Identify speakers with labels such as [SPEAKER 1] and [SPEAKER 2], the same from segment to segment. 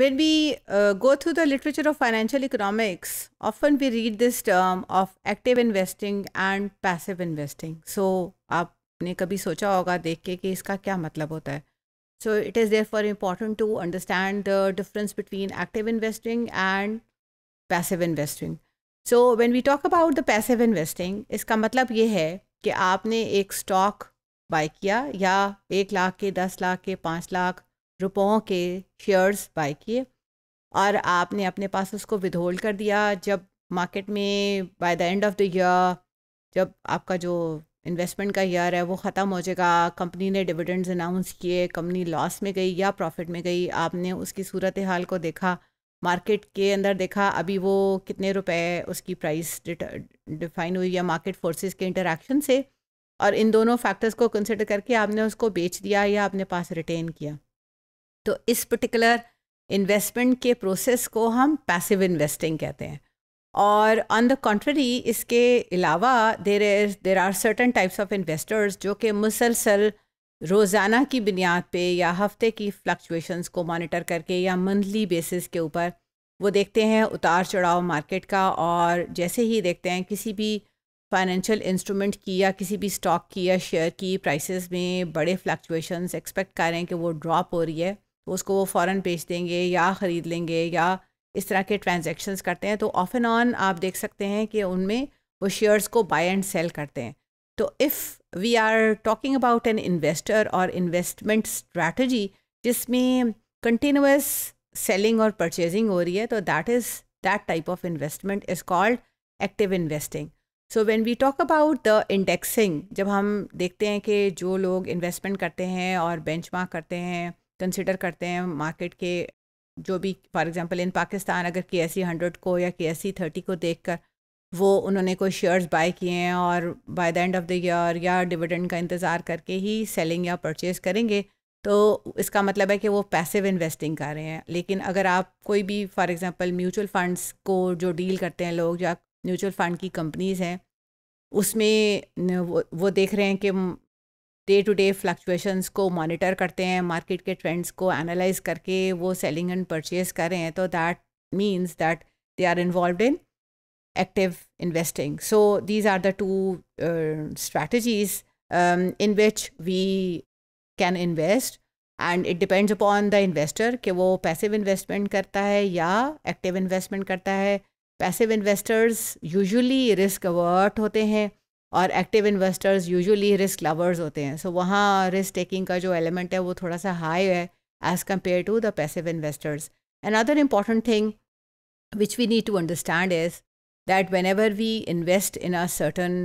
[SPEAKER 1] When we uh, go through the literature of financial economics, often we read this term of active investing and passive investing. So आपने कभी सोचा होगा देख के कि इसका क्या मतलब होता है So it is therefore important to understand the difference between active investing and passive investing. So when we talk about the passive investing, इसका मतलब ये है कि आपने एक स्टॉक बाय किया या एक लाख के दस लाख के पाँच लाख रुपयों के शेयर्स बाय किए और आपने अपने पास उसको विदहोल्ड कर दिया जब मार्केट में by the end of the year जब आपका जो इन्वेस्टमेंट का ईयर है वो ख़त्म हो जाएगा कंपनी ने डिविडेंड्स अनाउंस किए कंपनी लॉस में गई या प्रॉफिट में गई आपने उसकी सूरत हाल को देखा मार्केट के अंदर देखा अभी वो कितने रुपए उसकी प्राइस डिफाइन हुई या मार्केट फोर्सेस के इंटरेक्शन से और इन दोनों फैक्टर्स को कंसिडर करके आपने उसको बेच दिया या अपने पास रिटेन किया तो इस पर्टिकुलर इन्वेस्टमेंट के प्रोसेस को हम पैसिव इन्वेस्टिंग कहते हैं और ऑन द कॉन्ट्ररी इसके अलावा there is there are certain types of investors जो कि मुसलसल रोज़ाना की बुनियाद पे या हफ्ते की फ्लक्चुएशंस को मॉनिटर करके या मंथली बेसिस के ऊपर वो देखते हैं उतार चढ़ाव मार्केट का और जैसे ही देखते हैं किसी भी फाइनेंशियल इंस्ट्रूमेंट की या किसी भी स्टॉक की या शेयर की प्राइसेस में बड़े फ्लक्चुएशंस एक्सपेक्ट कर रहे हैं कि वो ड्रॉप हो रही है उसको वो फ़ौर बेच देंगे या ख़रीद लेंगे या इस तरह के ट्रांजेक्शन्स करते हैं तो ऑफ एंड ऑन आप देख सकते हैं कि उनमें वो शेयर्स को बाय एंड सेल करते हैं तो if we are talking about an investor और इन्वेस्टमेंट स्ट्रैटी जिसमें कंटिन्यूस सेलिंग और परचेजिंग हो रही है तो that is that type of investment is called active investing so when we talk about the indexing जब हम देखते हैं कि जो लोग इन्वेस्टमेंट करते हैं और बेंच करते हैं कंसिडर करते हैं मार्केट के जो भी फॉर एग्जांपल इन पाकिस्तान अगर के एस सी हंड्रेड को या के एस सी थर्टी को देख कर वो उन्होंने कोई शेयर्स बाय किए हैं और by the end of the year या डिविडेंड का इंतज़ार करके ही सेलिंग या परचेज़ करेंगे तो इसका मतलब है कि वो पैसिव इन्वेस्टिंग कर रहे हैं लेकिन अगर आप कोई भी फॉर एग्जांपल म्यूचुअल फंड्स को जो डील करते हैं लोग या म्यूचुअल फ़ंड की कंपनीज़ हैं उसमें वो वो देख रहे हैं कि डे टू डे फ्लक्चुएशंस को मॉनिटर करते हैं मार्केट के ट्रेंड्स को एनालाइज करके वो सेलिंग एंड परचेज कर रहे हैं तो that means that they are involve in active investing so these are the two strategies in which we can invest and it depends upon the investor कि वो passive investment करता है या active investment करता है passive investors usually risk averse होते हैं और active investors usually risk lovers होते हैं सो so, वहाँ रिस्क टेकिंग का जो एलिमेंट है वो थोड़ा सा हाई है as compared to the passive investors and other important thing which we need to understand is that whenever we invest in a certain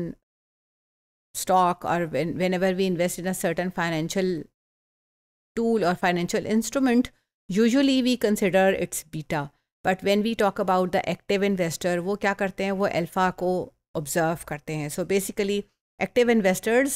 [SPEAKER 1] stock और whenever we invest in a certain financial tool और financial instrument usually we consider its beta but when we talk about the active investor वो क्या करते हैं वो alpha को observe करते हैं so basically active investors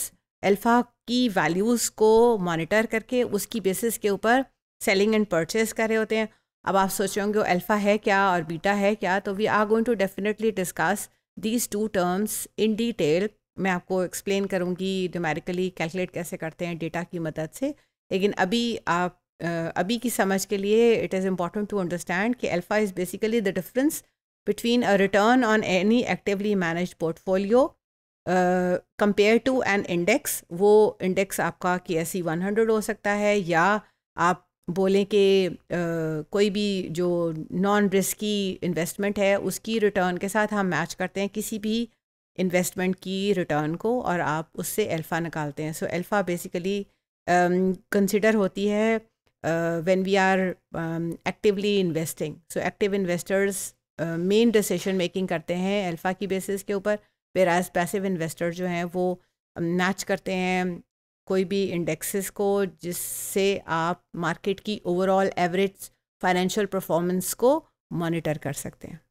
[SPEAKER 1] alpha की वैल्यूज़ को मॉनिटर करके उसकी बेसिस के ऊपर सेलिंग एंड परचेज कर रहे होते हैं अब आप सोच रहे होंगे अल्फ़ा है क्या और बीटा है क्या तो we are going to definitely discuss these two terms in detail मैं आपको एक्सप्लेन करूँगी न्यूमेरिकली कैलकुलेट कैसे करते हैं डेटा की मदद से लेकिन अभी आप अभी की समझ के लिए it is important to understand कि alpha is basically the difference between a return on any actively managed portfolio compare to an index वो इंडेक्स आपका के एस सी वन हंड्रेड हो सकता है या आप बोलें कि uh, कोई भी जो नॉन रिस्की इन्वेस्टमेंट है उसकी रिटर्न के साथ हम मैच करते हैं किसी भी इन्वेस्टमेंट की रिटर्न को और आप उससे एल्फ़ा निकालते हैं सो एल्फ़ा बेसिकली कंसिडर होती है when we are actively investing so active investors main decision making करते हैं अल्फ़ा की बेसिस के ऊपर फिर एज पैसिव इन्वेस्टर जो हैं वो मैच करते हैं कोई भी इंडेक्सेस को जिससे आप मार्केट की ओवरऑल एवरेज फाइनेंशियल परफॉर्मेंस को मॉनिटर कर सकते हैं